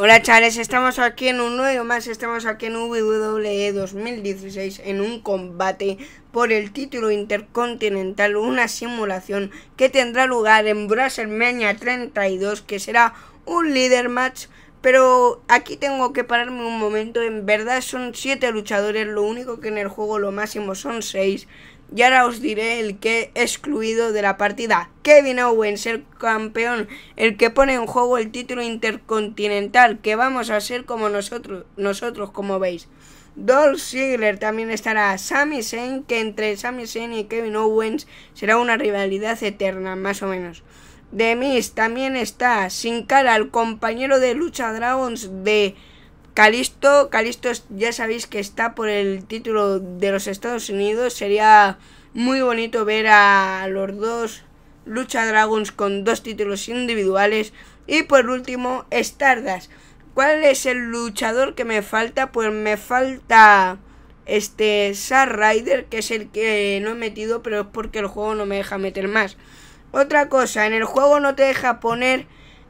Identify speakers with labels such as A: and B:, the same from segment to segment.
A: Hola chavales, estamos aquí en un nuevo más, estamos aquí en WWE 2016 en un combate por el título intercontinental, una simulación que tendrá lugar en WrestleMania 32 que será un líder match pero aquí tengo que pararme un momento. En verdad son 7 luchadores, lo único que en el juego lo máximo son 6. Y ahora os diré el que he excluido de la partida. Kevin Owens, el campeón, el que pone en juego el título intercontinental, que vamos a ser como nosotros, nosotros como veis. Dolph Ziggler también estará Sami Zayn, que entre Sami Zayn y Kevin Owens será una rivalidad eterna, más o menos. Demis también está. Sin cara, el compañero de lucha Dragons de Calisto. Calisto ya sabéis que está por el título de los Estados Unidos. Sería muy bonito ver a los dos lucha Dragons con dos títulos individuales. Y por último, Stardust. ¿Cuál es el luchador que me falta? Pues me falta este Sar Rider, que es el que no he metido, pero es porque el juego no me deja meter más. Otra cosa, en el juego no te deja poner,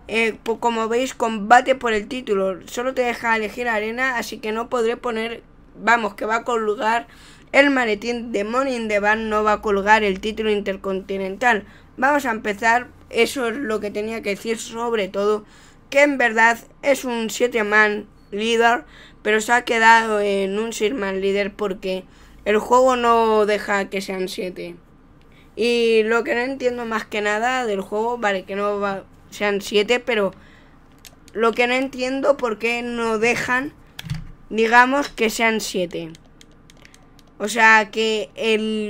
A: eh, como veis, combate por el título. Solo te deja elegir arena, así que no podré poner, vamos, que va a colgar el maletín de Morning in the no va a colgar el título intercontinental. Vamos a empezar, eso es lo que tenía que decir sobre todo, que en verdad es un 7 man líder, pero se ha quedado en un 6 man líder porque el juego no deja que sean 7. Y lo que no entiendo más que nada del juego, vale, que no sean 7, pero lo que no entiendo por qué no dejan, digamos, que sean 7. O sea, que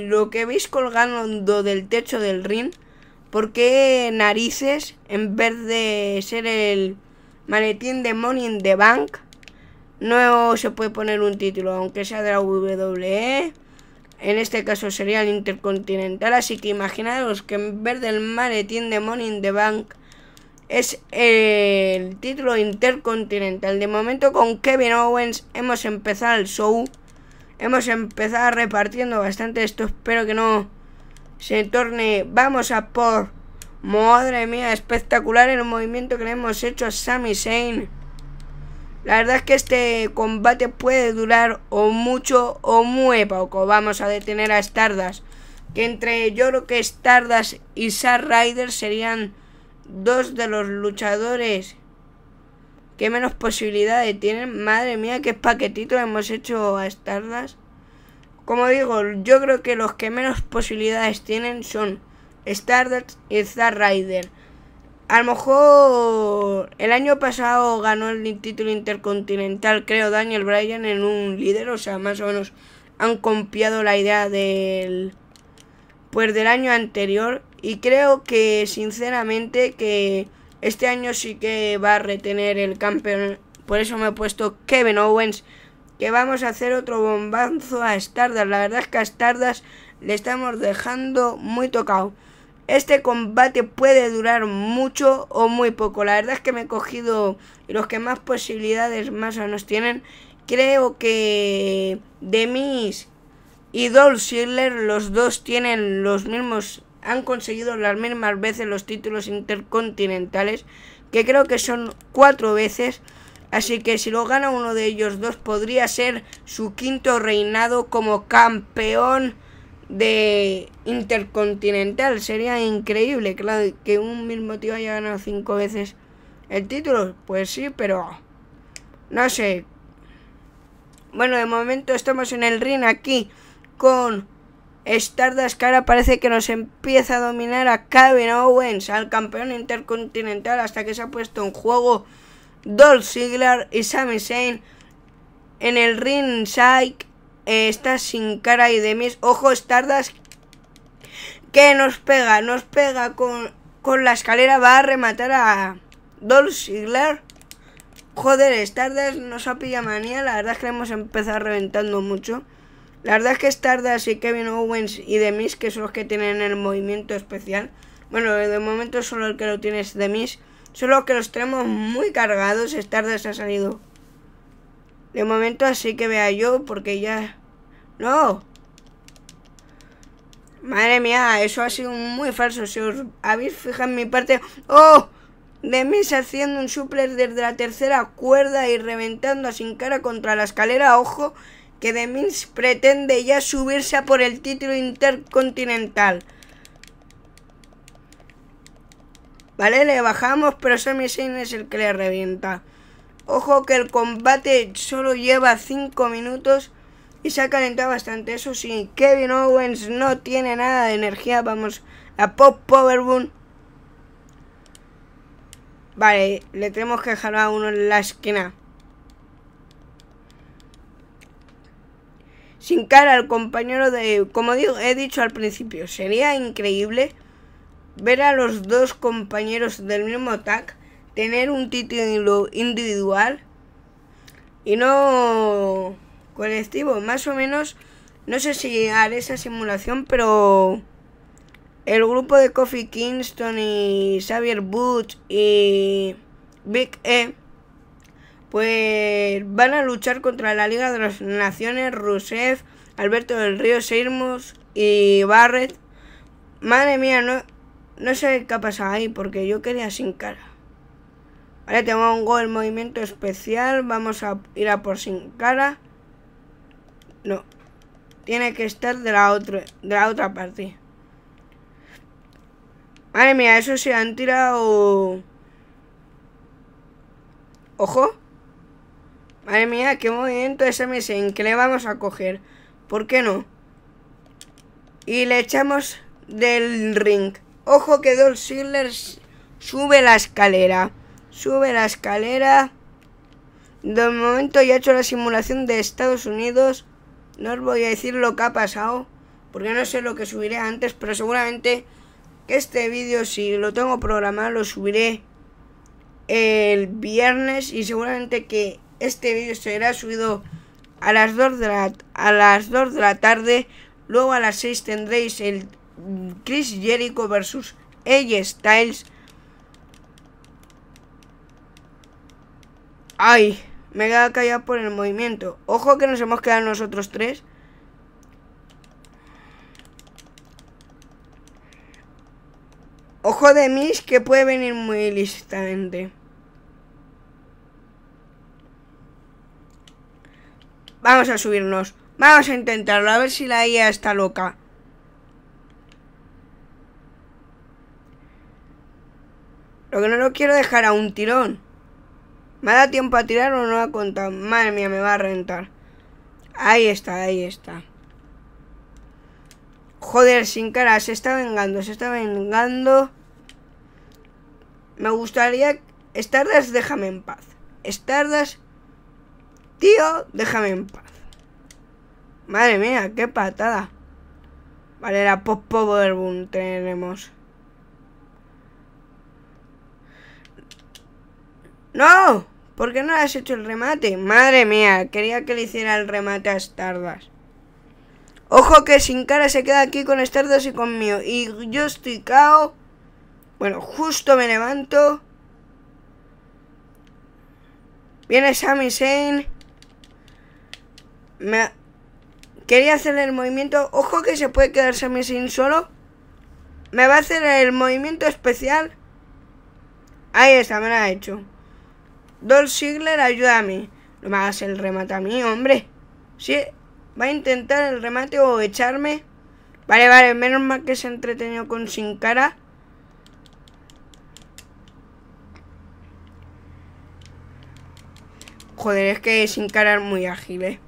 A: lo que veis colgando del techo del ring, ¿por qué narices, en vez de ser el maletín de Money in the Bank, no se puede poner un título, aunque sea de la WWE en este caso sería el Intercontinental, así que imaginaros que en vez del maletín de Money in the Bank es el título Intercontinental. De momento con Kevin Owens hemos empezado el show, hemos empezado repartiendo bastante esto, espero que no se torne. Vamos a por... Madre mía, espectacular el movimiento que le hemos hecho a Sami Zayn. La verdad es que este combate puede durar o mucho o muy poco. Vamos a detener a Stardust. Que entre yo creo que Stardust y Star Rider serían dos de los luchadores que menos posibilidades tienen. Madre mía, qué paquetito hemos hecho a Stardas. Como digo, yo creo que los que menos posibilidades tienen son Stardust y Star Rider. A lo mejor el año pasado ganó el título intercontinental, creo, Daniel Bryan en un líder. O sea, más o menos han copiado la idea del... Pues del año anterior. Y creo que, sinceramente, que este año sí que va a retener el campeón. Por eso me he puesto Kevin Owens. Que vamos a hacer otro bombazo a Stardust. La verdad es que a Stardust le estamos dejando muy tocado. Este combate puede durar mucho o muy poco. La verdad es que me he cogido los que más posibilidades más o menos tienen. Creo que Demis y Dolph Ziggler, los dos tienen los mismos, han conseguido las mismas veces los títulos intercontinentales, que creo que son cuatro veces. Así que si lo gana uno de ellos dos, podría ser su quinto reinado como campeón de Intercontinental. Sería increíble, claro, que un mismo tío haya ganado cinco veces el título. Pues sí, pero no sé. Bueno, de momento estamos en el ring aquí con Stardust, Cara parece que nos empieza a dominar a Kevin Owens, al campeón intercontinental, hasta que se ha puesto en juego Dolph Ziggler y Sami Zayn en el ring. Psych Está sin cara y de mis ojos tardas que nos pega, nos pega con, la escalera, va a rematar a Dolph Ziggler. Joder, Stardust nos ha pillado manía, la verdad es que hemos empezado reventando mucho. La verdad es que Stardust y Kevin Owens y The mis que son los que tienen el movimiento especial. Bueno, de momento solo el que lo tiene es The solo que los tenemos muy cargados. Stardust ha salido de momento así que vea yo, porque ya... ¡No! Madre mía, eso ha sido muy falso. Si os habéis fijado en mi parte... ¡Oh! De Mins haciendo un suplex desde la tercera cuerda y reventando sin cara contra la escalera. Ojo, que De Mins pretende ya subirse a por el título intercontinental. Vale, le bajamos, pero Sammy Shane es el que le revienta. Ojo que el combate solo lleva 5 minutos y se ha calentado bastante. Eso sí, Kevin Owens no tiene nada de energía. Vamos a Pop Power Vale, le tenemos que dejar a uno en la esquina. Sin cara al compañero de... Como he dicho al principio, sería increíble ver a los dos compañeros del mismo tag tener un título individual y no colectivo. Más o menos, no sé si haré esa simulación, pero el grupo de Kofi Kingston y Xavier Butch y Big E pues van a luchar contra la Liga de las Naciones, Rusev, Alberto del Río, Seymour y Barrett. Madre mía, no, no sé qué ha pasado ahí, porque yo quería sin cara. Vale, tengo un gol, movimiento especial. Vamos a ir a por sin cara. No. Tiene que estar de la, otra de la otra parte. Madre mía, eso se han tirado... Ojo. Madre mía, qué movimiento ese me ¿En le vamos a coger? ¿Por qué no? Y le echamos del ring. Ojo que Dolph Ziggler sube la escalera. Sube la escalera. De momento ya he hecho la simulación de Estados Unidos. No os voy a decir lo que ha pasado. Porque no sé lo que subiré antes. Pero seguramente que este vídeo, si lo tengo programado, lo subiré el viernes. Y seguramente que este vídeo será subido a las 2 de la, a las 2 de la tarde. Luego a las 6 tendréis el Chris Jericho versus AJ Styles. Ay, me he quedado callado por el movimiento. Ojo que nos hemos quedado nosotros tres. Ojo de mis que puede venir muy listamente. Vamos a subirnos. Vamos a intentarlo, a ver si la IA está loca. Lo que no lo quiero dejar a un tirón. ¿Me da tiempo a tirar o no ha contado? Madre mía, me va a rentar. Ahí está, ahí está. Joder, sin cara, se está vengando, se está vengando. Me gustaría... Estardas, déjame en paz. Estardas. Tío, déjame en paz. Madre mía, qué patada. Vale, la pop power boom tenemos. ¡No! ¿Por qué no le has hecho el remate? Madre mía, quería que le hiciera el remate a Stardust. Ojo que sin cara se queda aquí con Stardust y conmigo. Y yo estoy cao. Bueno, justo me levanto. Viene Sammy Shane. Me... Quería hacer el movimiento. Ojo que se puede quedar Sammy solo. Me va a hacer el movimiento especial. Ahí está, me lo ha hecho. Dolph Ziggler, ayúdame. No me hagas el remate a mí, hombre. ¿Sí? ¿Va a intentar el remate o echarme? Vale, vale, menos mal que se ha entretenido con Sin Cara. Joder, es que Sin Cara es muy ágil, ¿eh?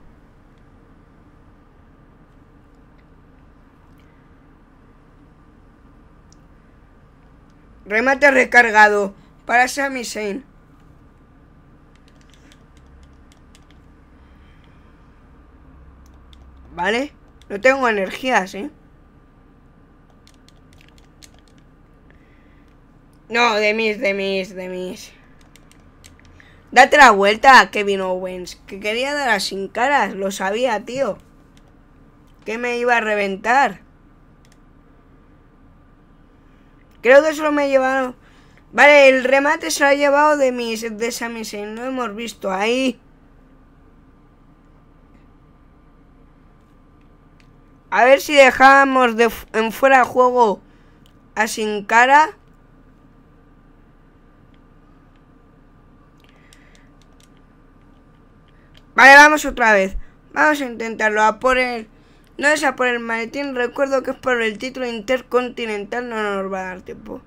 A: Remate recargado para Sami Zayn. ¿vale? No tengo energías, ¿eh? No, de mis, de mis, de mis. Date la vuelta, Kevin Owens. Que quería dar a sin caras, lo sabía, tío. Que me iba a reventar. Creo que lo me llevado Vale, el remate se lo ha llevado de mis de Sami No hemos visto ahí. A ver si dejamos de en fuera de juego a Sin Cara. Vale, vamos otra vez. Vamos a intentarlo. A por el... No es a por el maletín. Recuerdo que es por el título intercontinental. No nos va a dar tiempo.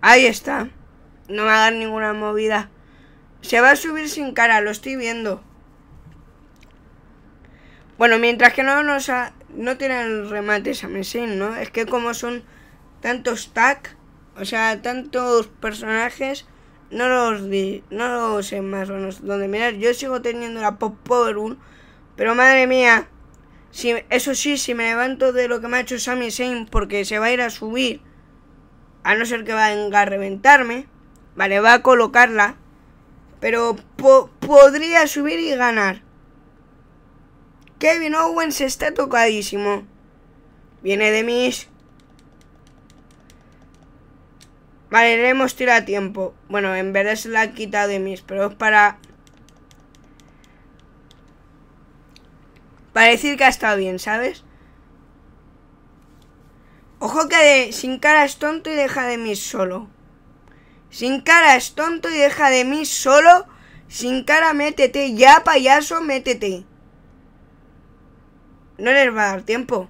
A: Ahí está. No va a dar ninguna movida. Se va a subir sin cara. Lo estoy viendo. Bueno, mientras que no nos ha, no tienen remates a ¿no? Es que como son tantos tag, o sea, tantos personajes, no los di, no los sé más dónde mirar. Yo sigo teniendo la Pop Power 1, pero madre mía, si, eso sí, si me levanto de lo que me ha hecho Sami Zayn porque se va a ir a subir, a no ser que venga a reventarme, vale, va a colocarla, pero podría subir y ganar. Kevin Owens está tocadísimo. Viene de mis. Vale, le hemos tirado tiempo. Bueno, en verdad se la ha quitado de mis, pero es para... Para decir que ha estado bien, ¿sabes? Ojo que de, sin cara es tonto y deja de mí solo. Sin cara es tonto y deja de mí solo. Sin cara, métete ya, payaso, métete. No les va a dar tiempo.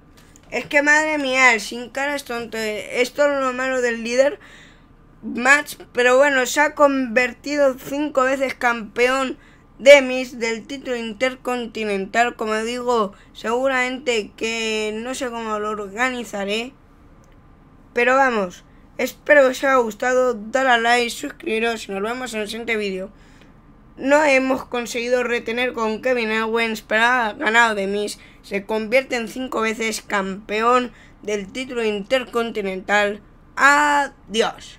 A: Es que madre mía, el sin cara es tonto. Esto eh. es lo malo del líder match. Pero bueno, se ha convertido cinco veces campeón de Miss del título intercontinental. Como digo, seguramente que no sé cómo lo organizaré. Pero vamos, espero que os haya gustado. dar a like, suscribiros y nos vemos en el siguiente vídeo. No hemos conseguido retener con Kevin Owens, para ha ganado de Miss se convierte en cinco veces campeón del título intercontinental. Adiós.